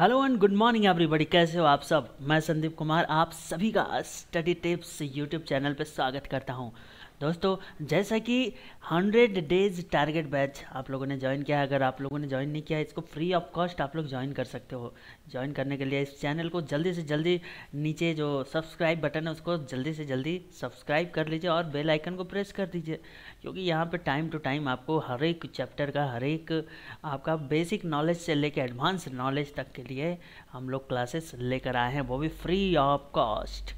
hello and good morning everybody कैसे हो आप सब मैं संदीप कुमार आप सभी का स्टडी टिप्स यूट्यूब चैनल पर स्वागत करता हूँ दोस्तों जैसा कि 100 डेज टारगेट बैच आप लोगों ने ज्वाइन किया है अगर आप लोगों ने ज्वाइन नहीं किया है इसको फ्री ऑफ कॉस्ट आप लोग ज्वाइन कर सकते हो ज्वाइन करने के लिए इस चैनल को जल्दी से जल्दी नीचे जो सब्सक्राइब बटन है उसको जल्दी से जल्दी सब्सक्राइब कर लीजिए और बेल आइकन को प्रेस कर दीजिए क्योंकि यहाँ पर टाइम टू टाइम आपको हर एक चैप्टर का हर एक आपका बेसिक नॉलेज से लेकर एडवांस नॉलेज तक के लिए हम लोग क्लासेस लेकर आए हैं वो भी फ्री ऑफ कॉस्ट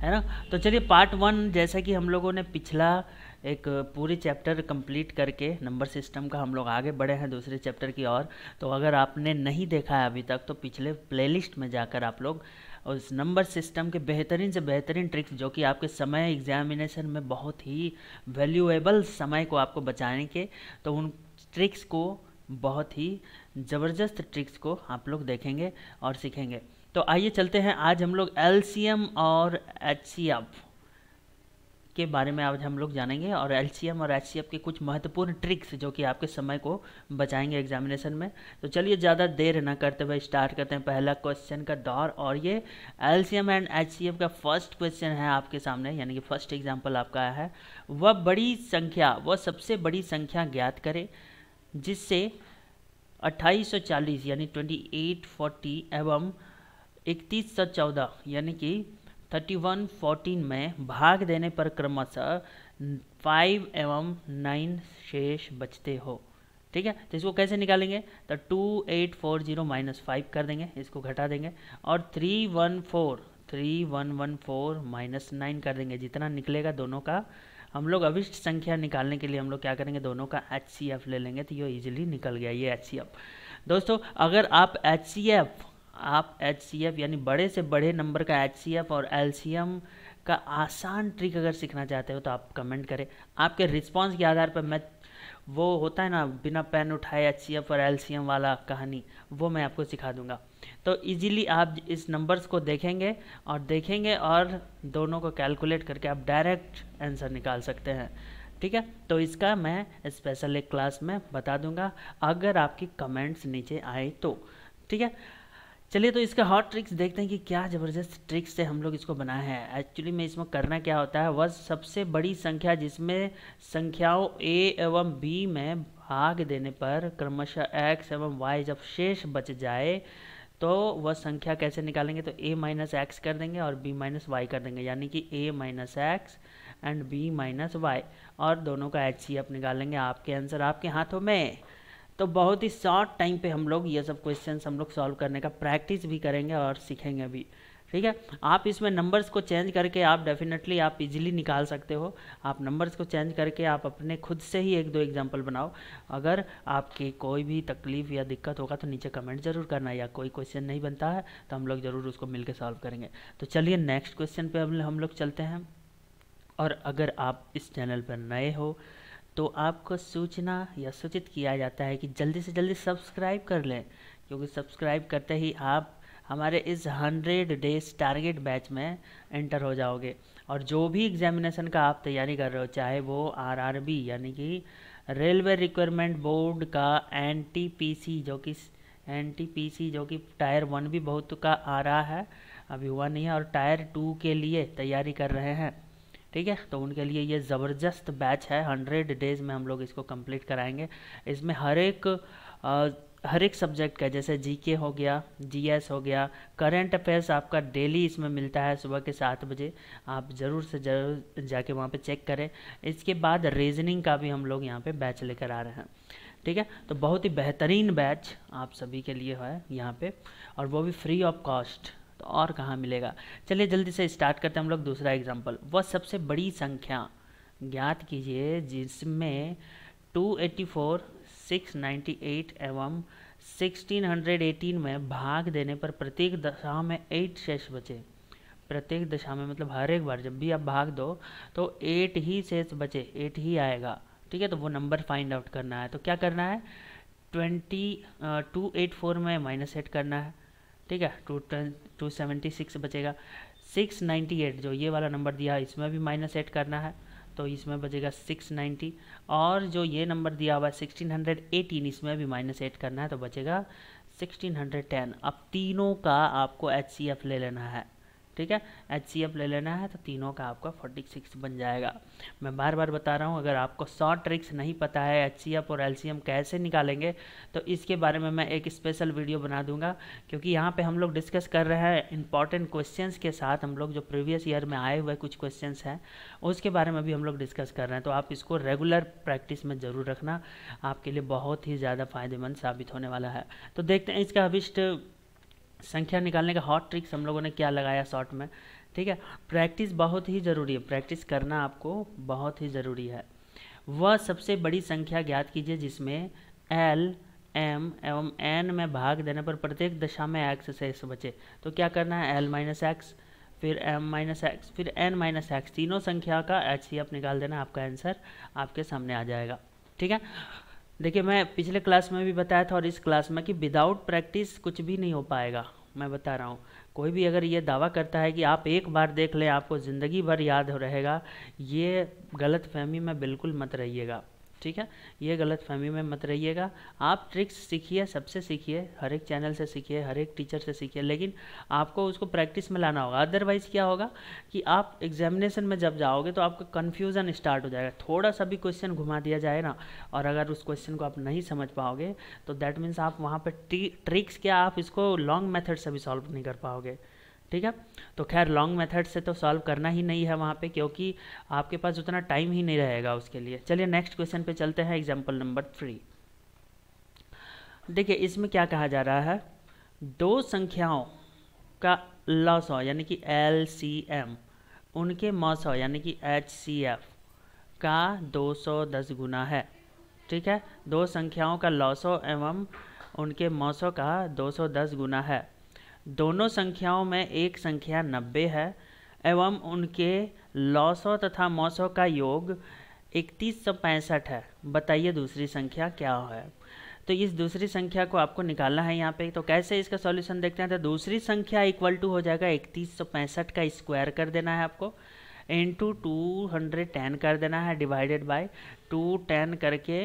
है ना तो चलिए पार्ट वन जैसा कि हम लोगों ने पिछला एक पूरी चैप्टर कंप्लीट करके नंबर सिस्टम का हम लोग आगे बढ़े हैं दूसरे चैप्टर की ओर तो अगर आपने नहीं देखा है अभी तक तो पिछले प्लेलिस्ट में जाकर आप लोग उस नंबर सिस्टम के बेहतरीन से बेहतरीन ट्रिक्स जो कि आपके समय एग्जामिनेशन में बहुत ही वैल्यूएबल समय को आपको बचाने के तो उन ट्रिक्स को बहुत ही ज़बरदस्त ट्रिक्स को आप लोग देखेंगे और सीखेंगे तो आइए चलते हैं आज हम लोग एल और एच के बारे में आज हम लोग जानेंगे और एल और एच के कुछ महत्वपूर्ण ट्रिक्स जो कि आपके समय को बचाएंगे एग्जामिनेशन में तो चलिए ज़्यादा देर ना करते हुए स्टार्ट करते हैं पहला क्वेश्चन का दौर और ये एल एंड एच का फर्स्ट क्वेश्चन है आपके सामने यानी कि फर्स्ट एग्जाम्पल आपका आया है वह बड़ी संख्या वह सबसे बड़ी संख्या ज्ञात करे जिससे अट्ठाईस यानी ट्वेंटी एवं इकतीस से चौदह यानी कि थर्टी वन फोर्टीन में भाग देने पर क्रमशः फाइव एवं नाइन शेष बचते हो ठीक है तो इसको कैसे निकालेंगे तो two eight four zero minus five कर देंगे इसको घटा देंगे और three one four three one one four minus nine कर देंगे जितना निकलेगा दोनों का हम लोग अविष्ट संख्या निकालने के लिए हम लोग क्या करेंगे दोनों का एच सी एफ ले लेंगे तो ये इजिली निकल गया ये एच सी एफ दोस्तों अगर आप एच सी एफ आप एच यानी बड़े से बड़े नंबर का एच और एल का आसान ट्रिक अगर सीखना चाहते हो तो आप कमेंट करें आपके रिस्पांस के आधार पर मैं वो होता है ना बिना पेन उठाए एच सी और एल वाला कहानी वो मैं आपको सिखा दूंगा तो इजीली आप इस नंबर्स को देखेंगे और देखेंगे और दोनों को कैलकुलेट करके आप डायरेक्ट आंसर निकाल सकते हैं ठीक है तो इसका मैं स्पेशल एक क्लास में बता दूंगा अगर आपकी कमेंट्स नीचे आए तो ठीक है चलिए तो इसका हॉट ट्रिक्स देखते हैं कि क्या ज़बरदस्त ट्रिक्स से हम लोग इसको बनाया है एक्चुअली में इसमें करना क्या होता है वह सबसे बड़ी संख्या जिसमें संख्याओं ए एवं बी में भाग देने पर क्रमशः एक्स एवं वाई जब शेष बच जाए तो वह संख्या कैसे निकालेंगे तो ए माइनस एक्स कर देंगे और बी माइनस वाई कर देंगे यानी कि A minus X and B minus Y और दोनों का एच सी एफ निकालेंगे आपके आंसर आपके हाथों में तो बहुत ही शॉर्ट टाइम पे हम लोग ये सब क्वेश्चन हम लोग सॉल्व करने का प्रैक्टिस भी करेंगे और सीखेंगे भी ठीक है आप इसमें नंबर्स को चेंज करके आप डेफिनेटली आप इजीली निकाल सकते हो आप नंबर्स को चेंज करके आप अपने खुद से ही एक दो एग्जांपल बनाओ अगर आपकी कोई भी तकलीफ या दिक्कत होगा तो नीचे कमेंट जरूर करना या कोई क्वेश्चन नहीं बनता है तो हम लोग ज़रूर उसको मिलकर सॉल्व करेंगे तो चलिए नेक्स्ट क्वेश्चन पर हम लोग चलते हैं और अगर आप इस चैनल पर नए हो तो आपको सूचना या सूचित किया जाता है कि जल्दी से जल्दी सब्सक्राइब कर लें क्योंकि सब्सक्राइब करते ही आप हमारे इस हंड्रेड डेज टारगेट बैच में एंटर हो जाओगे और जो भी एग्जामिनेशन का आप तैयारी कर रहे हो चाहे वो आरआरबी यानी कि रेलवे रिक्वायरमेंट बोर्ड का एनटीपीसी जो कि एनटीपीसी जो कि टायर वन भी बहुत का आ रहा है अभी हुआ नहीं है और टायर टू के लिए तैयारी कर रहे हैं ठीक है तो उनके लिए ये ज़बरदस्त बैच है हंड्रेड डेज में हम लोग इसको कंप्लीट कराएंगे इसमें हर एक आ, हर एक सब्जेक्ट का जैसे जीके हो गया जीएस हो गया करंट अफेयर्स आपका डेली इसमें मिलता है सुबह के सात बजे आप ज़रूर से ज़रूर जाके वहाँ पे चेक करें इसके बाद रीजनिंग का भी हम लोग यहाँ पे बैच लेकर आ रहे हैं ठीक है तो बहुत ही बेहतरीन बैच आप सभी के लिए है यहाँ पे और वो भी फ्री ऑफ कॉस्ट तो और कहाँ मिलेगा चलिए जल्दी से स्टार्ट करते हैं हम लोग दूसरा एग्जाम्पल वह सबसे बड़ी संख्या ज्ञात कीजिए जिसमें 284, 698 एवं 1618 में भाग देने पर प्रत्येक दशा में एट शेष बचे प्रत्येक दशा में मतलब हर एक बार जब भी आप भाग दो तो एट ही शेष बचे एट ही आएगा ठीक है तो वो नंबर फाइंड आउट करना है तो क्या करना है ट्वेंटी टू एट फोर में माइनस एट करना है ठीक है टू टू सेवेंटी सिक्स बचेगा सिक्स नाइन्टी एट जो ये वाला नंबर दिया है इसमें भी माइनस एट करना है तो इसमें बचेगा सिक्स नाइन्टी और जो ये नंबर दिया हुआ है सिक्सटीन हंड्रेड एटीन इसमें भी माइनस एट करना है तो बचेगा सिक्सटीन हंड्रेड टेन अब तीनों का आपको एच सी एफ ले लेना है ठीक है एच ले लेना है तो तीनों का आपका 46 बन जाएगा मैं बार बार बता रहा हूँ अगर आपको शॉर्ट ट्रिक्स नहीं पता है एच और एल कैसे निकालेंगे तो इसके बारे में मैं एक स्पेशल वीडियो बना दूंगा क्योंकि यहाँ पे हम लोग डिस्कस कर रहे हैं इंपॉर्टेंट क्वेश्चन के साथ हम लोग जो प्रीवियस ईयर में आए हुए कुछ क्वेश्चन हैं उसके बारे में भी हम लोग डिस्कस कर रहे हैं तो आप इसको रेगुलर प्रैक्टिस में ज़रूर रखना आपके लिए बहुत ही ज़्यादा फायदेमंद साबित होने वाला है तो देखते हैं इसका अभिष्ट संख्या निकालने का हॉट ट्रिक्स हम लोगों ने क्या लगाया शॉर्ट में ठीक है प्रैक्टिस बहुत ही ज़रूरी है प्रैक्टिस करना आपको बहुत ही ज़रूरी है वह सबसे बड़ी संख्या ज्ञात कीजिए जिसमें एल एम एवं एन में भाग देने पर प्रत्येक दशा में एक्स से बचे तो क्या करना है एल माइनस एक्स फिर एम माइनस एक्स फिर एन माइनस एक्स तीनों संख्या का एच सी आप निकाल देना आपका आंसर आपके सामने आ जाएगा ठीक है देखिए मैं पिछले क्लास में भी बताया था और इस क्लास में कि विदाउट प्रैक्टिस कुछ भी नहीं हो पाएगा मैं बता रहा हूँ कोई भी अगर ये दावा करता है कि आप एक बार देख लें आपको ज़िंदगी भर याद रहेगा ये गलत फहमी में बिल्कुल मत रहिएगा ठीक है ये गलत फहमी में मत रहिएगा आप ट्रिक्स सीखिए सबसे सीखिए हर एक चैनल से सीखिए हर एक टीचर से सीखिए लेकिन आपको उसको प्रैक्टिस में लाना होगा अदरवाइज़ क्या होगा कि आप एग्जामिनेशन में जब जाओगे तो आपका कन्फ्यूज़न स्टार्ट हो जाएगा थोड़ा सा भी क्वेश्चन घुमा दिया जाए ना और अगर उस क्वेश्चन को आप नहीं समझ पाओगे तो दैट मीन्स आप वहाँ पर ट्रिक्स क्या आप इसको लॉन्ग मेथड से भी सॉल्व नहीं कर पाओगे ठीक है तो खैर लॉन्ग मेथड से तो सॉल्व करना ही नहीं है वहाँ पे क्योंकि आपके पास उतना टाइम ही नहीं रहेगा उसके लिए चलिए नेक्स्ट क्वेश्चन पे चलते हैं एग्जाम्पल नंबर थ्री देखिए इसमें क्या कहा जा रहा है दो संख्याओं का लॉस हो यानी कि एल सी एम उनके मॉस हो यानी कि एच सी एफ का 210 गुना है ठीक है दो संख्याओं का लॉसो एवं उनके मौसों का 210 गुना है दोनों संख्याओं में एक संख्या नब्बे है एवं उनके लौ तथा मौ का योग इकतीस सौ पैंसठ है बताइए दूसरी संख्या क्या है तो इस दूसरी संख्या को आपको निकालना है यहाँ पे तो कैसे इसका सॉल्यूशन देखते हैं तो दूसरी संख्या इक्वल टू हो जाएगा इकतीस सौ पैंसठ का स्क्वायर कर देना है आपको इंटू टू हंड्रेड टेन कर देना है डिवाइडेड बाय टू टेन करके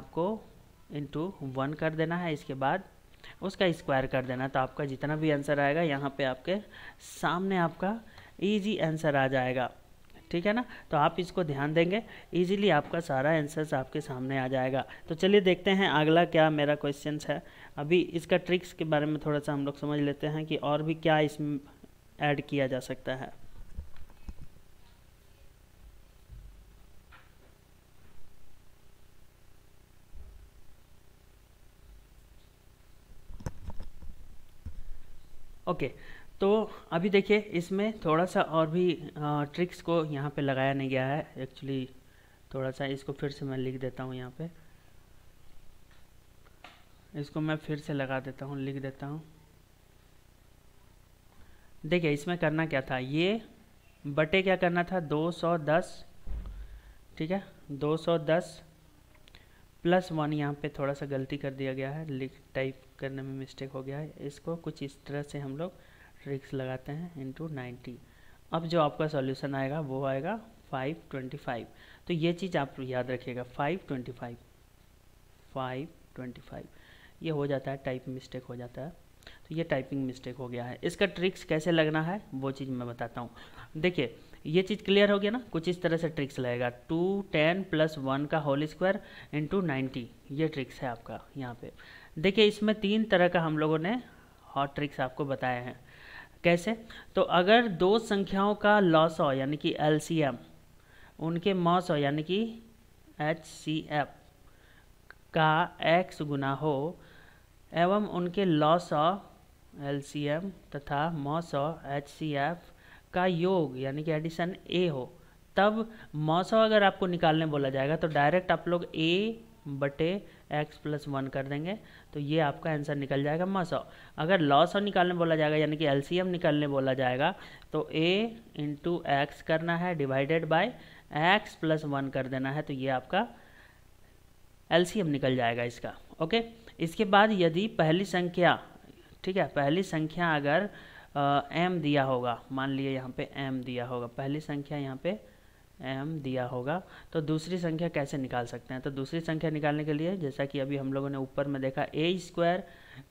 आपको इंटू वन कर देना है इसके बाद उसका स्क्वायर कर देना तो आपका जितना भी आंसर आएगा यहाँ पे आपके सामने आपका इजी आंसर आ जाएगा ठीक है ना तो आप इसको ध्यान देंगे इजीली आपका सारा आंसर्स आपके सामने आ जाएगा तो चलिए देखते हैं अगला क्या मेरा क्वेश्चन है अभी इसका ट्रिक्स के बारे में थोड़ा सा हम लोग समझ लेते हैं कि और भी क्या इसमें ऐड किया जा सकता है ओके तो अभी देखिए इसमें थोड़ा सा और भी आ, ट्रिक्स को यहाँ पे लगाया नहीं गया है एक्चुअली थोड़ा सा इसको फिर से मैं लिख देता हूँ यहाँ पे इसको मैं फिर से लगा देता हूँ लिख देता हूँ देखिए इसमें करना क्या था ये बटे क्या करना था 210 ठीक है 210 प्लस वन यहाँ पे थोड़ा सा गलती कर दिया गया है लिख टाइप करने में मिस्टेक हो गया है इसको कुछ इस तरह से हम लोग ट्रिक्स लगाते हैं इंटू नाइन्टी अब जो आपका सॉल्यूशन आएगा वो आएगा फाइव ट्वेंटी फाइव तो ये चीज़ आप याद रखिएगा five twenty five five twenty five ये हो जाता है टाइप मिस्टेक हो जाता है तो ये टाइपिंग मिस्टेक हो गया है इसका ट्रिक्स कैसे लगना है वो चीज़ मैं बताता हूँ देखिए ये चीज़ क्लियर हो गया ना कुछ इस तरह से ट्रिक्स लगेगा टू टेन प्लस वन का होल स्क्वायर इंटू नाइन्टी ये ट्रिक्स है आपका यहाँ पे देखिए इसमें तीन तरह का हम लोगों ने हॉट ट्रिक्स आपको बताए हैं कैसे तो अगर दो संख्याओं का लॉस हो यानी कि एल उनके मॉस हो यानी कि एच का एक्स गुना हो एवं उनके लॉस ऑफ एल तथा मॉस ऑफ एच का योग यानी कि एडिशन ए हो तब मॉस अगर आपको निकालने बोला जाएगा तो डायरेक्ट आप लोग ए बटे एक्स प्लस वन कर देंगे तो ये आपका आंसर निकल जाएगा मसौ अगर लॉस ऑफ निकालने बोला जाएगा यानी कि एलसीएम निकालने बोला जाएगा तो ए इंटू एक्स करना है divided by X plus one कर देना है तो ये आपका एलसीएम निकल जाएगा इसका ओके इसके बाद यदि पहली संख्या ठीक है पहली संख्या अगर एम दिया होगा मान लीजिए यहाँ पर एम दिया होगा पहली संख्या यहाँ पे एम दिया होगा तो दूसरी संख्या कैसे निकाल सकते हैं तो दूसरी संख्या निकालने के लिए जैसा कि अभी हम लोगों ने ऊपर में देखा A square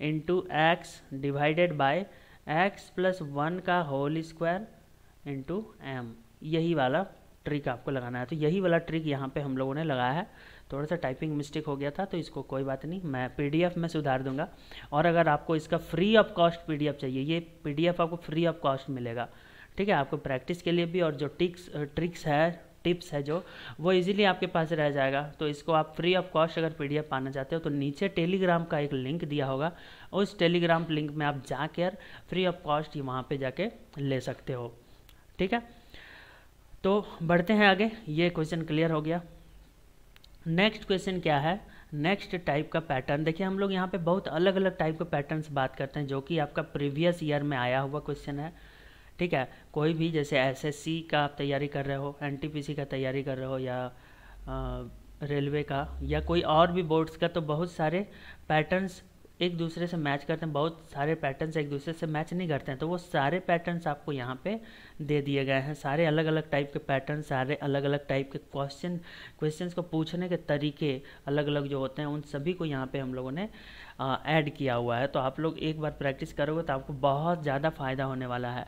into X divided by X plus one का होल स्क्वायर इंटू एम यही वाला ट्रिक आपको लगाना है तो यही वाला ट्रिक यहाँ पे हम लोगों ने लगाया है थोड़ा सा टाइपिंग मिस्टेक हो गया था तो इसको कोई बात नहीं मैं पीडीएफ में सुधार दूंगा और अगर आपको इसका फ्री ऑफ कॉस्ट पीडीएफ चाहिए ये पीडीएफ आपको फ्री ऑफ कॉस्ट मिलेगा ठीक है आपको प्रैक्टिस के लिए भी और जो टिक्स ट्रिक्स है टिप्स है जो वो इजीली आपके पास रह जाएगा तो इसको आप फ्री ऑफ कॉस्ट अगर पीडीएफ पाना चाहते हो तो नीचे टेलीग्राम का एक लिंक दिया होगा उस टेलीग्राम लिंक में आप जाकर फ्री ऑफ कॉस्ट ही वहाँ पे जाके ले सकते हो ठीक है तो बढ़ते हैं आगे ये क्वेश्चन क्लियर हो गया नेक्स्ट क्वेश्चन क्या है नेक्स्ट टाइप का पैटर्न देखिए हम लोग यहाँ पे बहुत अलग अलग टाइप के पैटर्न्स बात करते हैं जो कि आपका प्रीवियस ईयर में आया हुआ क्वेश्चन है ठीक है कोई भी जैसे एसएससी का आप तैयारी कर रहे हो एनटीपीसी का तैयारी कर रहे हो या रेलवे का या कोई और भी बोर्ड्स का तो बहुत सारे पैटर्न्स एक दूसरे से मैच करते हैं बहुत सारे पैटर्न्स एक दूसरे से मैच नहीं करते हैं तो वो सारे पैटर्न्स आपको यहाँ पे दे दिए गए हैं सारे अलग अलग टाइप के पैटर्न सारे अलग अलग टाइप के क्वेश्चन क्वेश्चन को पूछने के तरीके अलग अलग जो होते हैं उन सभी को यहाँ पे हम लोगों ने ऐड किया हुआ है तो आप लोग एक बार प्रैक्टिस करोगे तो आपको बहुत ज़्यादा फ़ायदा होने वाला है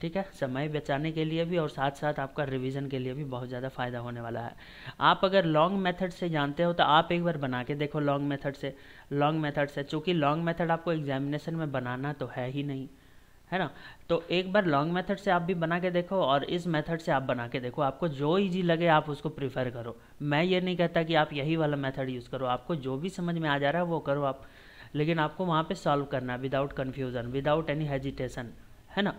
ठीक है समय बचाने के लिए भी और साथ साथ आपका रिवीजन के लिए भी बहुत ज़्यादा फ़ायदा होने वाला है आप अगर लॉन्ग मेथड से जानते हो तो आप एक बार बना के देखो लॉन्ग मेथड से लॉन्ग मेथड से चूँकि लॉन्ग मेथड आपको एग्जामिनेशन में बनाना तो है ही नहीं है ना तो एक बार लॉन्ग मेथड से आप भी बना के देखो और इस मेथड से आप बना के देखो आपको जो इजी लगे आप उसको प्रीफर करो मैं ये नहीं कहता कि आप यही वाला मेथड यूज़ करो आपको जो भी समझ में आ जा रहा है वो करो आप लेकिन आपको वहाँ पे सॉल्व करना है without confusion without any hesitation है ना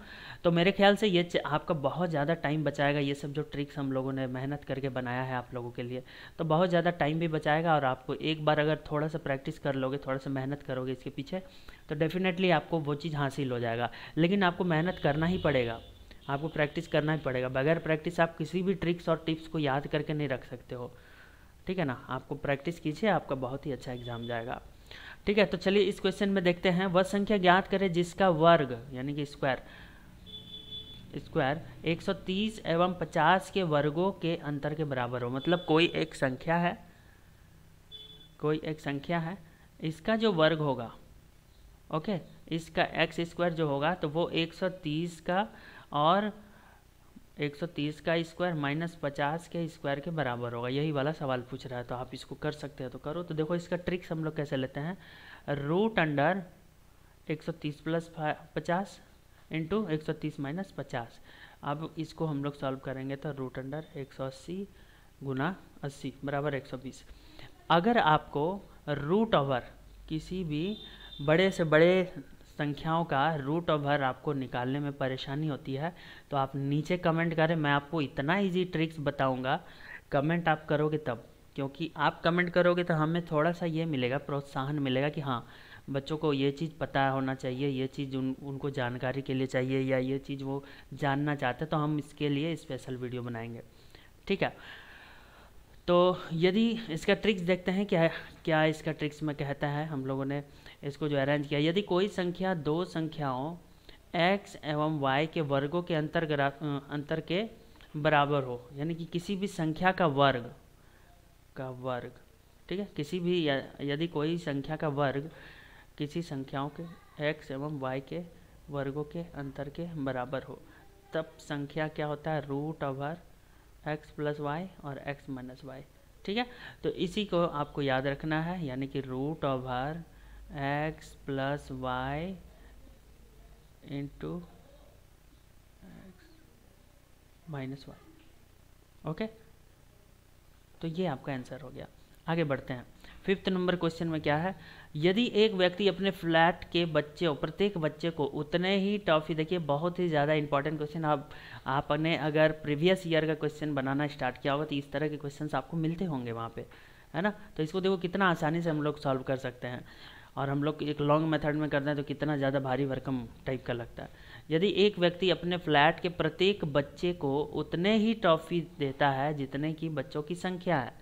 तो मेरे ख्याल से ये आपका बहुत ज़्यादा टाइम बचाएगा ये सब जो ट्रिक्स हम लोगों ने मेहनत करके बनाया है आप लोगों के लिए तो बहुत ज़्यादा टाइम भी बचाएगा और आपको एक बार अगर थोड़ा सा प्रैक्टिस कर लोगे थोड़ा सा मेहनत करोगे इसके पीछे तो डेफिनेटली आपको वो चीज़ हासिल हो जाएगा लेकिन आपको मेहनत करना ही पड़ेगा आपको प्रैक्टिस करना ही पड़ेगा बगैर प्रैक्टिस आप किसी भी ट्रिक्स और टिप्स को याद करके नहीं रख सकते हो ठीक है ना आपको प्रैक्टिस कीजिए आपका बहुत ही अच्छा एग्ज़ाम जाएगा ठीक है तो चलिए इस क्वेश्चन में देखते हैं वह संख्या ज्ञात करें जिसका वर्ग यानी कि स्क्वायर स्क्वायर 130 एवं 50 के वर्गों के अंतर के बराबर हो मतलब कोई एक संख्या है कोई एक संख्या है इसका जो वर्ग होगा ओके इसका एक्स स्क्वायर जो होगा तो वो 130 का और 130 का स्क्वायर माइनस पचास के स्क्वायर के बराबर होगा यही वाला सवाल पूछ रहा है तो आप इसको कर सकते हैं तो करो तो देखो इसका ट्रिक्स हम लोग कैसे लेते हैं रूट अंडर 130 प्लस पचास इंटू एक सौ तीस माइनस पचास अब इसको हम लोग सॉल्व करेंगे तो रूट अंडर एक सौ अस्सी गुना अस्सी बराबर एक सौ बीस अगर आपको रूट ओवर किसी भी बड़े से बड़े संख्याओं का रूट ओवर आपको निकालने में परेशानी होती है तो आप नीचे कमेंट करें मैं आपको इतना इजी ट्रिक्स बताऊंगा कमेंट आप करोगे तब क्योंकि आप कमेंट करोगे तो हमें थोड़ा सा ये मिलेगा प्रोत्साहन मिलेगा कि हाँ बच्चों को ये चीज़ पता होना चाहिए ये चीज़ उन उनको जानकारी के लिए चाहिए या ये चीज़ वो जानना चाहते हैं तो हम इसके लिए स्पेशल वीडियो बनाएंगे ठीक है तो यदि इसका ट्रिक्स देखते हैं क्या क्या इसका ट्रिक्स में कहता है हम लोगों ने इसको जो अरेंज किया यदि कोई संख्या दो संख्याओं एक्स एवं वाई के वर्गों के अंतर अंतर के बराबर हो यानी कि किसी भी संख्या का वर्ग का वर्ग ठीक है किसी भी यदि कोई संख्या का वर्ग किसी संख्याओं के एक्स एवं वाई के वर्गों के अंतर के बराबर हो तब संख्या क्या होता है root over X plus Y और एक्स माइनस वाई ठीक है तो इसी को आपको याद रखना है यानी कि root over X plus Y into X minus Y okay तो ये आपका आंसर हो गया आगे बढ़ते हैं फिफ्थ नंबर क्वेश्चन में क्या है यदि एक व्यक्ति अपने फ्लैट के बच्चे प्रत्येक बच्चे को उतने ही टॉफी देखिए बहुत ही ज़्यादा इंपॉर्टेंट क्वेश्चन आप आपने अगर प्रीवियस ईयर का क्वेश्चन बनाना स्टार्ट किया होगा तो इस तरह के क्वेश्चन आपको मिलते होंगे वहाँ पर है ना तो इसको देखो कितना आसानी से हम लोग सॉल्व कर सकते हैं और हम लोग एक लॉन्ग मेथड में करते हैं तो कितना ज़्यादा भारी भरकम टाइप का लगता है यदि एक व्यक्ति अपने फ्लैट के प्रत्येक बच्चे को उतने ही टॉफ़ी देता है जितने की बच्चों की संख्या है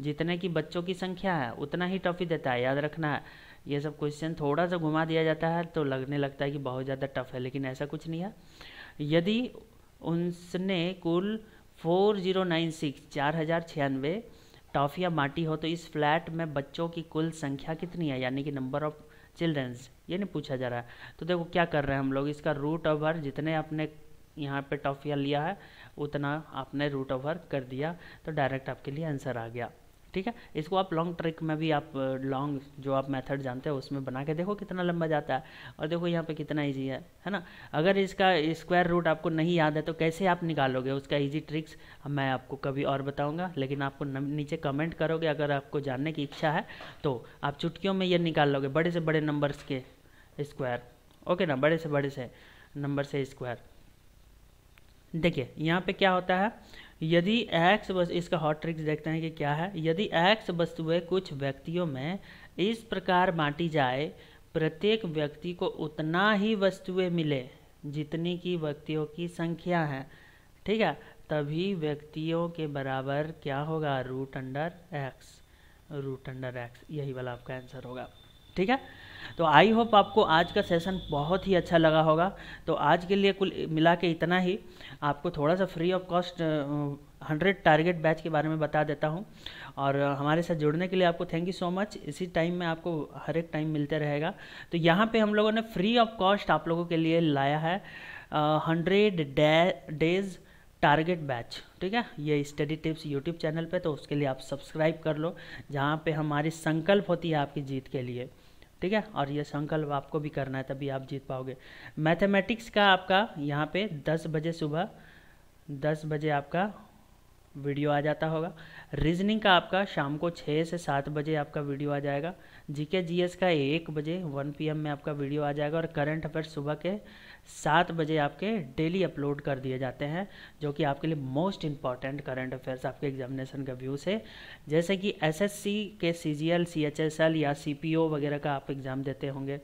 जितने की बच्चों की संख्या है उतना ही टॉफ़ी देता है याद रखना है ये सब क्वेश्चन थोड़ा सा घुमा दिया जाता है तो लगने लगता है कि बहुत ज़्यादा टफ है लेकिन ऐसा कुछ नहीं है यदि उसने कुल फोर जीरो नाइन सिक्स चार हज़ार छियानवे टॉफियाँ बाँटी हो तो इस फ्लैट में बच्चों की कुल संख्या कितनी है यानी कि नंबर ऑफ चिल्ड्रंस ये नहीं पूछा जा रहा है तो देखो क्या कर रहे हैं हम लोग इसका रूट ओवर जितने आपने यहाँ पे टॉफिया लिया है उतना आपने रूट ओवर कर दिया तो डायरेक्ट आपके लिए आंसर आ गया ठीक है इसको आप लॉन्ग ट्रिक में भी आप लॉन्ग जो आप मेथड जानते हो उसमें बना के देखो कितना लंबा जाता है और देखो यहाँ पे कितना इजी है है ना अगर इसका स्क्वायर रूट आपको नहीं याद है तो कैसे आप निकालोगे उसका इजी ट्रिक्स मैं आपको कभी और बताऊँगा लेकिन आपको नीचे कमेंट करोगे अगर आपको जानने की इच्छा है तो आप चुटकियों में ये निकाल लोगे बड़े से बड़े नंबर्स के स्क्वायर ओके ना बड़े से बड़े से नंबर से स्क्वायर देखिए यहाँ पर क्या होता है यदि एक्स बस इसका हॉट ट्रिक्स देखते हैं कि क्या है यदि एक्स वस्तुएं कुछ व्यक्तियों में इस प्रकार बांटी जाए प्रत्येक व्यक्ति को उतना ही वस्तुएं मिले जितनी की व्यक्तियों की संख्या है ठीक है तभी व्यक्तियों के बराबर क्या होगा root under x root under x यही वाला आपका आंसर होगा ठीक है तो आई होप आपको आज का सेशन बहुत ही अच्छा लगा होगा तो आज के लिए कुल मिला के इतना ही आपको थोड़ा सा free of cost hundred target batch के बारे में बता देता हूँ और हमारे साथ जुड़ने के लिए आपको थैंक यू सो मच इसी टाइम में आपको हर एक टाइम मिलते रहेगा तो यहाँ पे हम लोगों ने फ्री ऑफ कॉस्ट आप लोगों के लिए लाया है हंड्रेड डेज टारगेट बैच ठीक है ये स्टडी टिप्स यूट्यूब चैनल पे तो उसके लिए आप सब्सक्राइब कर लो जहाँ पे हमारी संकल्प होती है आपकी जीत के लिए ठीक है और यह संकल्प आपको भी करना है तभी आप जीत पाओगे मैथमेटिक्स का आपका यहाँ पे 10 बजे सुबह 10 बजे आपका वीडियो आ जाता होगा रीजनिंग का आपका शाम को छः से सात बजे आपका वीडियो आ जाएगा जीके जीएस का एक बजे 1 पीएम में आपका वीडियो आ जाएगा और करंट अफेयर सुबह के सात बजे आपके डेली अपलोड कर दिए जाते हैं जो कि आपके लिए मोस्ट इंपॉर्टेंट करंट अफेयर्स आपके एग्जामिनेशन का व्यू से जैसे कि एसएससी के सीजीएल सीएचएसएल या सीपीओ वगैरह का आप एग्ज़ाम देते होंगे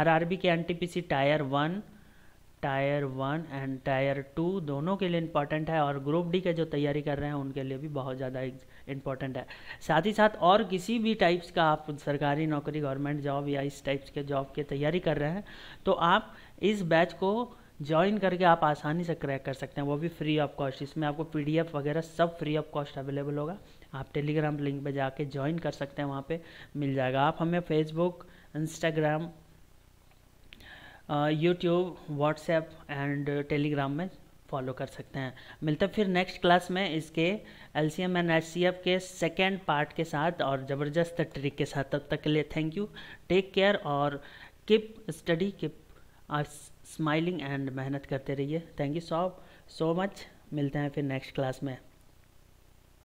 आरआरबी के NTPC tier one tier one and tier two दोनों के लिए इंपॉर्टेंट है और ग्रुप डी के जो तैयारी कर रहे हैं उनके लिए भी बहुत ज़्यादा इम्पॉर्टेंट है साथ ही साथ और किसी भी टाइप्स का आप सरकारी नौकरी गवर्नमेंट जॉब या इस टाइप्स के जॉब की तैयारी कर रहे हैं तो आप इस बैच को ज्वाइन करके आप आसानी से क्रैक कर सकते हैं वो भी फ्री ऑफ कॉस्ट इसमें आपको पी वगैरह सब फ्री ऑफ कॉस्ट अवेलेबल होगा आप टेलीग्राम लिंक पर जाके ज्वाइन कर सकते हैं वहाँ पर मिल जाएगा आप हमें Facebook Instagram YouTube WhatsApp and Telegram में फॉलो कर सकते हैं मिलते हैं फिर नेक्स्ट क्लास में इसके L C M and H C F के सेकेंड पार्ट के साथ और ज़बरदस्त ट्रिक के साथ तब तक के लिए थैंक यू टेक केयर और keep study keep smiling and मेहनत करते रहिए thank you so so much मिलते हैं फिर नेक्स्ट क्लास में